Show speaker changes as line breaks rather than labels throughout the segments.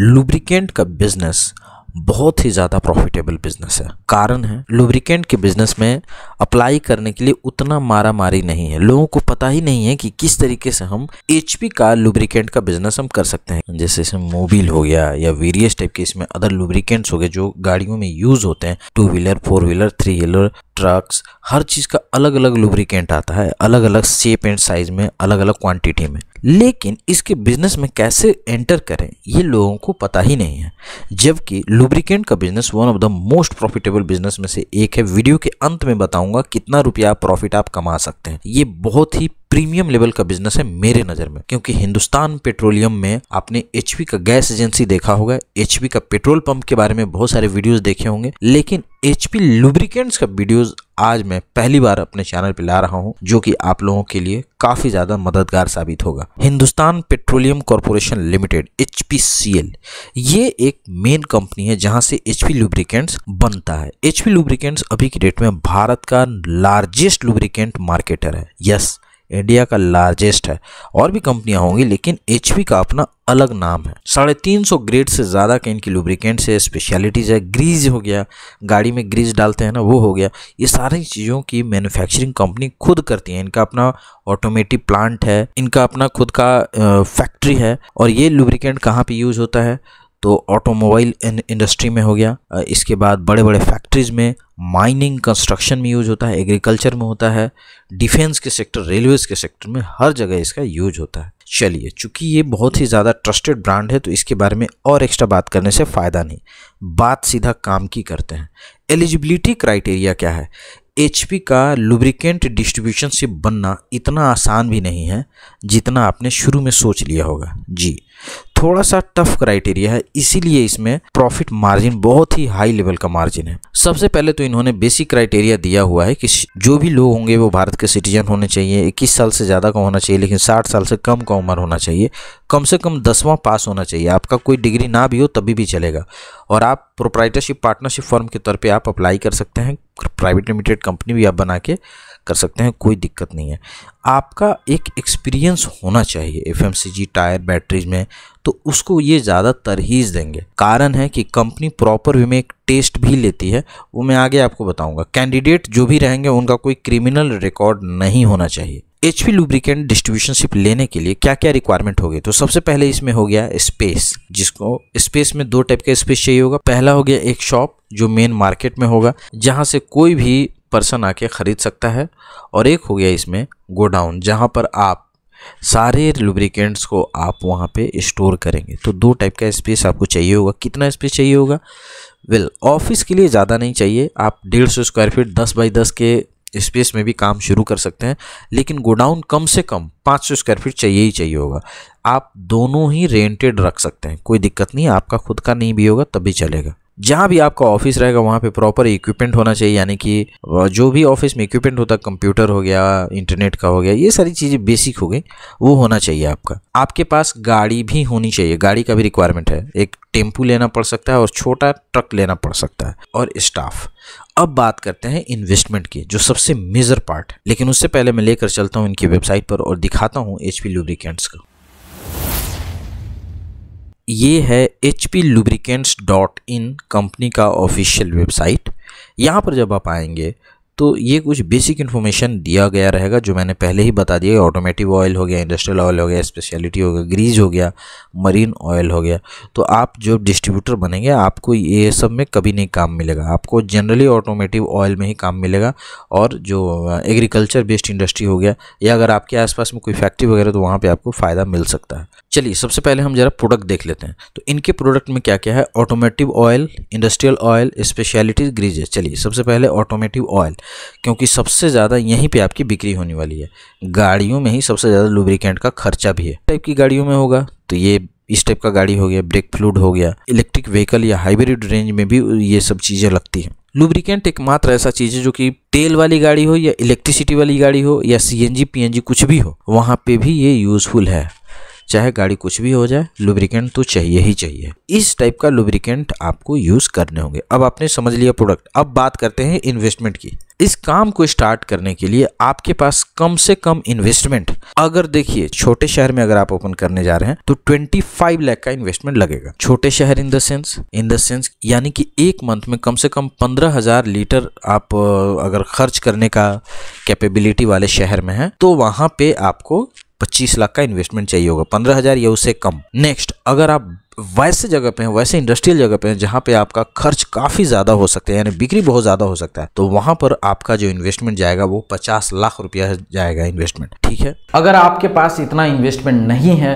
lubricant का business बहुत ही ज़्यादा प्रॉफिटेबल बिजनेस है कारण है लुब्रिकेंट के बिजनेस में अप्लाई करने के लिए उतना मारा मारी नहीं है लोगों को पता ही नहीं है कि किस तरीके से हम एच का लुब्रिकेंट का बिजनेस हम कर सकते हैं जैसे इसमें मोबिल हो गया या वेरियस टाइप के इसमें अदर लुब्रिकेंट्स हो गए जो गाड़ियों में यूज होते हैं two wheeler four wheeler three wheeler trucks हर चीज़ का अलग अलग लुब्रिकेंट आता है अलग अलग शेप एंड साइज में अलग अलग क्वांटिटी में लेकिन इसके बिजनेस में कैसे एंटर करें ये लोगों को पता ही नहीं है जबकि लुब्रिकेंट का business one of the most profitable business में से एक है वीडियो के अंत में बताऊंगा कितना रुपया प्रॉफिट आप कमा सकते हैं ये बहुत ही प्रीमियम लेवल का बिजनेस है मेरे नज़र में क्योंकि हिंदुस्तान पेट्रोलियम में आपने एच का गैस एजेंसी देखा होगा एच का पेट्रोल पंप के बारे में बहुत सारे वीडियोस देखे होंगे लेकिन एच पी लुब्रिकेंट्स का वीडियोस आज मैं पहली बार अपने चैनल पे ला रहा हूं जो कि आप लोगों के लिए काफ़ी ज़्यादा मददगार साबित होगा Hindustan petroleum corporation limited H P C L ये एक मेन कंपनी है जहां से एच पी लुब्रिकेंट्स बनता है एच पी लुब्रिकेंट्स अभी की डेट में भारत का लार्जेस्ट लुब्रिकेंट मार्केटर है यस इंडिया का लार्जेस्ट है और भी कंपनियां होंगी लेकिन एच का अपना अलग नाम है साढ़े तीन सौ ग्रेड से ज़्यादा के इनकी लुब्रिकेंट्स है स्पेशलिटीज़ है ग्रीज हो गया गाड़ी में ग्रीज डालते हैं ना वो हो गया ये सारी चीज़ों की मैन्युफैक्चरिंग कंपनी खुद करती है इनका अपना ऑटोमेटिक प्लांट है इनका अपना खुद का फैक्ट्री है और ये लुब्रिकेंट कहाँ पर यूज़ होता है तो ऑटोमोबाइल इंडस्ट्री में हो गया इसके बाद बड़े बड़े फैक्ट्रीज़ में माइनिंग कंस्ट्रक्शन में यूज होता है एग्रीकल्चर में होता है डिफेंस के सेक्टर रेलवेज के सेक्टर में हर जगह इसका यूज होता है चलिए चूंकि ये बहुत ही ज़्यादा ट्रस्टेड ब्रांड है तो इसके बारे में और एक्स्ट्रा बात करने से फ़ायदा नहीं बात सीधा काम की करते हैं एलिजिबिलिटी क्राइटेरिया क्या है एच का लुब्रिकेंट डिस्ट्रीब्यूशन से बनना इतना आसान भी नहीं है जितना आपने शुरू में सोच लिया होगा जी थोड़ा सा टफ क्राइटेरिया है इसीलिए इसमें प्रॉफिट मार्जिन बहुत ही हाई लेवल का मार्जिन है सबसे पहले तो इन्होंने बेसिक क्राइटेरिया दिया हुआ है कि जो भी लोग होंगे वो भारत के सिटीजन होने चाहिए इक्कीस साल से ज़्यादा का होना चाहिए लेकिन साठ साल से कम का उम्र होना चाहिए कम से कम दसवां पास होना चाहिए आपका कोई डिग्री ना भी हो तभी भी चलेगा और आप प्रोप्राइटरशिप पार्टनरशिप फॉर्म के तौर पर आप अप्लाई कर सकते हैं प्राइवेट लिमिटेड कंपनी भी आप बना के कर सकते हैं कोई दिक्कत नहीं है आपका एक एक्सपीरियंस होना चाहिए एफ टायर बैटरीज में तो उसको ये ज़्यादा तरहीज देंगे कारण है कि कंपनी प्रॉपर वे में एक टेस्ट भी लेती है वो मैं आगे आपको बताऊंगा कैंडिडेट जो भी रहेंगे उनका कोई क्रिमिनल रिकॉर्ड नहीं होना चाहिए एच पी लुब्रिकेंट डिस्ट्रीब्यूशनशिप लेने के लिए क्या क्या रिक्वायरमेंट होगी तो सबसे पहले इसमें हो गया स्पेस जिसको स्पेस में दो टाइप का स्पेस चाहिए होगा पहला हो गया एक शॉप जो मेन मार्केट में होगा जहाँ से कोई भी पर्सन आके ख़रीद सकता है और एक हो गया इसमें गोडाउन जहाँ पर आप सारे लुब्रिकेंट्स को आप वहाँ पे स्टोर करेंगे तो दो टाइप का स्पेस आपको चाहिए होगा कितना स्पेस चाहिए होगा वेल ऑफिस के लिए ज़्यादा नहीं चाहिए आप डेढ़ सौ स्क्वायर फीट दस बाई दस के स्पेस में भी काम शुरू कर सकते हैं लेकिन गोडाउन कम से कम पाँच सौ स्क्वायर फीट चाहिए ही चाहिए होगा आप दोनों ही रेंटेड रख सकते हैं कोई दिक्कत नहीं आपका खुद का नहीं भी होगा तब भी चलेगा जहाँ भी आपका ऑफिस रहेगा वहाँ पे प्रॉपर इक्विपमेंट होना चाहिए यानी कि जो भी ऑफिस में इक्विपमेंट होता है कंप्यूटर हो गया इंटरनेट का हो गया ये सारी चीज़ें बेसिक हो गई वो होना चाहिए आपका आपके पास गाड़ी भी होनी चाहिए गाड़ी का भी रिक्वायरमेंट है एक टेम्पू लेना पड़ सकता है और छोटा ट्रक लेना पड़ सकता है और स्टाफ अब बात करते हैं इन्वेस्टमेंट की जो सबसे मेजर पार्ट लेकिन उससे पहले मैं लेकर चलता हूँ इनकी वेबसाइट पर और दिखाता हूँ एच पी लुब्रिकेंट्स का ये है H P lubricants dot in company का ऑफिशियल वेबसाइट यहाँ पर जब आप आएंगे तो ये कुछ बेसिक इन्फॉर्मेशन दिया गया रहेगा जो मैंने पहले ही बता दिया ऑटोमेटिव ऑयल हो गया इंडस्ट्रियल ऑयल हो गया स्पेशलिटी हो गया ग्रीज हो गया मरीन ऑयल हो गया तो आप जो डिस्ट्रीब्यूटर बनेंगे आपको ये सब में कभी नहीं काम मिलेगा आपको जनरली ऑटोमेटिव ऑयल में ही काम मिलेगा और जो एग्रीकल्चर बेस्ड इंडस्ट्री हो गया या अगर आपके आसपास में कोई फैक्ट्री वगैरह तो वहाँ पर आपको फ़ायदा मिल सकता है चलिए सबसे पहले हम ज़रा प्रोडक्ट देख लेते हैं तो इनके प्रोडक्ट में क्या क्या है automotive oil industrial oil specialities grease चलिए सबसे पहले ऑटोमेटिव ऑयल क्योंकि सबसे ज़्यादा यहीं पे आपकी बिक्री होने वाली है गाड़ियों में ही सबसे ज़्यादा लुब्रिकेंट का खर्चा भी है टाइप की गाड़ियों में होगा तो ये इस टाइप का गाड़ी हो गया ब्रेक फ्लूड हो गया इलेक्ट्रिक व्हीकल या हाइब्रिड रेंज में भी ये सब चीज़ें लगती हैं लुब्रिकेंट एकमात्र ऐसा चीज़ है जो कि तेल वाली गाड़ी हो या इलेक्ट्रिसिटी वाली गाड़ी हो या C N G P N G कुछ भी हो वहाँ पे भी ये यूज़फुल है चाहे गाड़ी कुछ भी हो जाए लुब्रिकेंट तो चाहिए ही चाहिए इस टाइप का लुब्रिकेंट आपको यूज़ करने होंगे अब आपने समझ लिया प्रोडक्ट अब बात करते हैं इन्वेस्टमेंट की इस काम को स्टार्ट करने के लिए आपके पास कम से कम इन्वेस्टमेंट अगर देखिए छोटे शहर में अगर आप ओपन करने जा रहे हैं तो 25 लैख का इन्वेस्टमेंट लगेगा छोटे शहर in the sense in the sense यानी कि एक मंथ में कम से कम पंद्रह हजार लीटर आप अगर खर्च करने का कैपेबिलिटी वाले शहर में है तो वहां पे आपको पच्चीस लाख का इन्वेस्टमेंट चाहिए होगा पंद्रह हजार या उससे कम नेक्स्ट अगर आप वैसे जगह पे हैं वैसे इंडस्ट्रियल जगह पे हैं जहाँ पे आपका खर्च काफ़ी ज़्यादा हो सकता है यानी बिक्री बहुत ज़्यादा हो सकता है तो वहाँ पर आपका जो इन्वेस्टमेंट जाएगा वो पचास लाख रुपया जाएगा इन्वेस्टमेंट ठीक है अगर आपके पास इतना इन्वेस्टमेंट नहीं है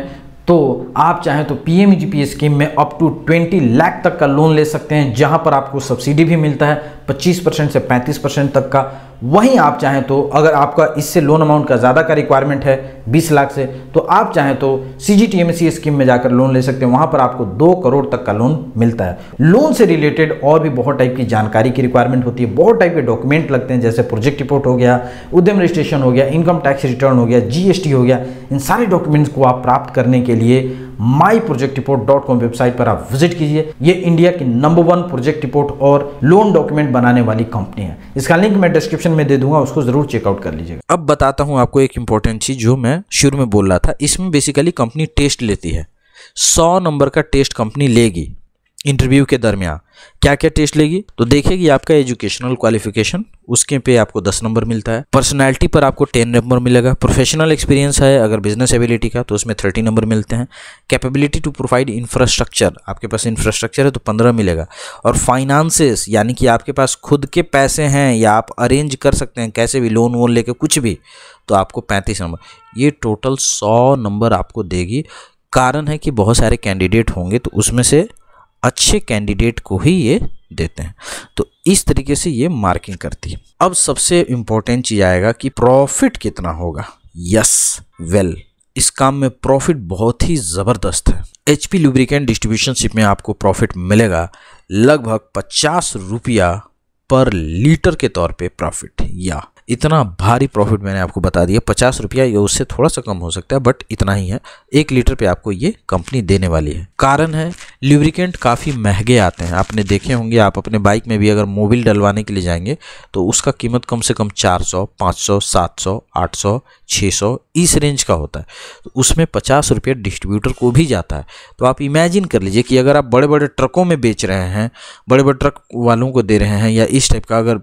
तो आप चाहें तो पी एम स्कीम में अप टू ट्वेंटी लाख तक का लोन ले सकते हैं जहां पर आपको सब्सिडी भी मिलता है 25 परसेंट से 35 परसेंट तक का वहीं आप चाहें तो अगर आपका इससे लोन अमाउंट का ज़्यादा का रिक्वायरमेंट है 20 लाख से तो आप चाहें तो सी जी स्कीम में जाकर लोन ले सकते हैं वहाँ पर आपको दो करोड़ तक का लोन मिलता है लोन से रिलेटेड और भी बहुत टाइप की जानकारी की रिक्वायरमेंट होती है बहुत टाइप के डॉक्यूमेंट लगते हैं जैसे प्रोजेक्ट रिपोर्ट हो गया उद्यम रजिस्ट्रेशन हो गया इनकम टैक्स रिटर्न हो गया जीएसटी हो गया इन सारे डॉक्यूमेंट्स को आप प्राप्त करने के लिए my project report dot com website पर आप विजिट कीजिए ये इंडिया की नंबर वन प्रोजेक्ट रिपोर्ट और लोन डॉक्यूमेंट बनाने वाली कंपनी है इसका लिंक मैं डिस्क्रिप्शन में दे दूंगा उसको जरूर चेकआउट कर लीजिएगा अब बताता हूँ आपको एक इंपॉर्टेंट चीज़ जो मैं शुरू में बोल रहा था इसमें बेसिकली कंपनी टेस्ट लेती है सौ नंबर का टेस्ट कंपनी लेगी इंटरव्यू के दरमियान क्या क्या टेस्ट लेगी तो देखेगी आपका एजुकेशनल क्वालिफिकेशन उसके पे आपको दस नंबर मिलता है पर्सनैलिटी पर आपको टेन नंबर मिलेगा प्रोफेशनल एक्सपीरियंस है अगर बिजनेस एबिलिटी का तो उसमें थर्टी नंबर मिलते हैं कैपेबिलिटी टू प्रोवाइड इंफ्रास्ट्रक्चर आपके पास इंफ्रास्ट्रक्चर है तो पंद्रह मिलेगा और फाइनेंसेस यानी कि आपके पास खुद के पैसे हैं या आप अरेंज कर सकते हैं कैसे भी लोन वोन लेके कुछ भी तो आपको पैंतीस नंबर ये टोटल सौ नंबर आपको देगी कारण है कि बहुत सारे कैंडिडेट होंगे तो उसमें से अच्छे कैंडिडेट को ही ये देते हैं तो इस तरीके से ये मार्किंग करती है अब सबसे इम्पोर्टेंट चीज़ आएगा कि प्रॉफिट कितना होगा यस वेल इस काम में प्रॉफिट बहुत ही ज़बरदस्त है एच पी लुब्रिकेंट डिस्ट्रीब्यूशनशिप में आपको प्रॉफिट मिलेगा लगभग पचास रुपया पर लीटर के तौर पे प्रॉफिट या इतना भारी प्रॉफिट मैंने आपको बता दिया पचास रुपया ये उससे थोड़ा सा कम हो सकता है बट इतना ही है एक लीटर पे आपको ये कंपनी देने वाली है कारण है ल्यूब्रिकेंट काफ़ी महंगे आते हैं आपने देखे होंगे आप अपने बाइक में भी अगर मोबिल डलवाने के लिए जाएंगे तो उसका कीमत कम से कम 400, 500, 700, 800, 600 इस रेंज का होता है तो उसमें पचास रुपये डिस्ट्रीब्यूटर को भी जाता है तो आप इमेजिन कर लीजिए कि अगर आप बड़े बड़े ट्रकों में बेच रहे हैं बड़े बड़े ट्रक वालों को दे रहे हैं या इस टाइप का अगर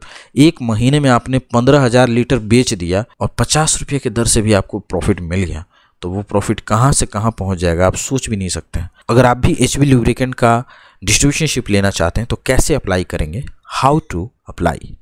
एक महीने में आपने पंद्रह हज़ार लीटर बेच दिया और पचास रुपये के दर से भी आपको प्रॉफिट मिल गया तो वो प्रॉफिट कहाँ से कहाँ पहुँच जाएगा आप सोच भी नहीं सकते हैं अगर आप भी एच बी लुब्रिकेंट का डिस्ट्रीब्यूशनशिप लेना चाहते हैं तो कैसे अप्लाई करेंगे हाउ टू अप्लाई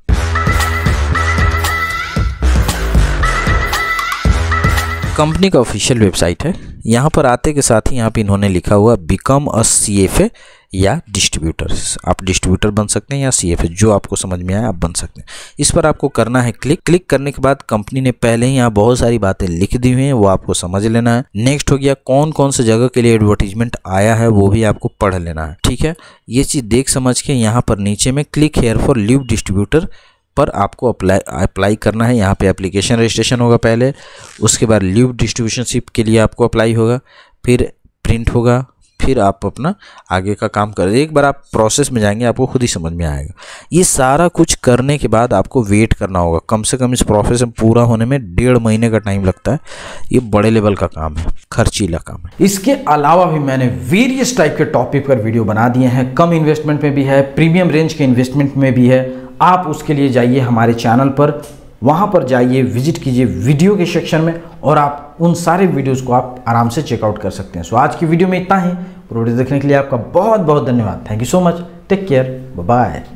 कंपनी का ऑफिशियल वेबसाइट है यहाँ पर आते के साथ ही यहाँ पे इन्होंने लिखा हुआ become a C F A या डिस्ट्रीब्यूटर आप डिस्ट्रीब्यूटर बन सकते हैं या सी एफ ए जो आपको समझ में आए आप बन सकते हैं इस पर आपको करना है क्लिक क्लिक करने के बाद कंपनी ने पहले ही यहाँ बहुत सारी बातें लिख दी हुई हैं वो आपको समझ लेना है नेक्स्ट हो गया कौन कौन से जगह के लिए एडवर्टीजमेंट आया है वो भी आपको पढ़ लेना है ठीक है ये चीज़ देख समझ के यहाँ पर नीचे में click here for live distributor पर आपको अप्लाई अप्लाई करना है यहाँ पे एप्लीकेशन रजिस्ट्रेशन होगा पहले उसके बाद लीव डिस्ट्रीब्यूशनशिप के लिए आपको अप्लाई होगा फिर प्रिंट होगा फिर आप अपना आगे का काम कर एक बार आप प्रोसेस में जाएंगे आपको खुद ही समझ में आएगा ये सारा कुछ करने के बाद आपको वेट करना होगा कम से कम इस प्रोसेस में पूरा होने में डेढ़ महीने का टाइम लगता है ये बड़े लेवल का काम है खर्चीला काम है इसके अलावा भी मैंने वेरियस टाइप के टॉपिक पर वीडियो बना दिए हैं कम इन्वेस्टमेंट में भी है प्रीमियम रेंज के इन्वेस्टमेंट में भी है आप उसके लिए जाइए हमारे चैनल पर वहाँ पर जाइए विजिट कीजिए वीडियो के सेक्शन में और आप उन सारे वीडियोज़ को आप आराम से चेकआउट कर सकते हैं सो आज की वीडियो में इतना ही प्रोडक्ट देखने के लिए आपका बहुत बहुत धन्यवाद thank you so much take care bye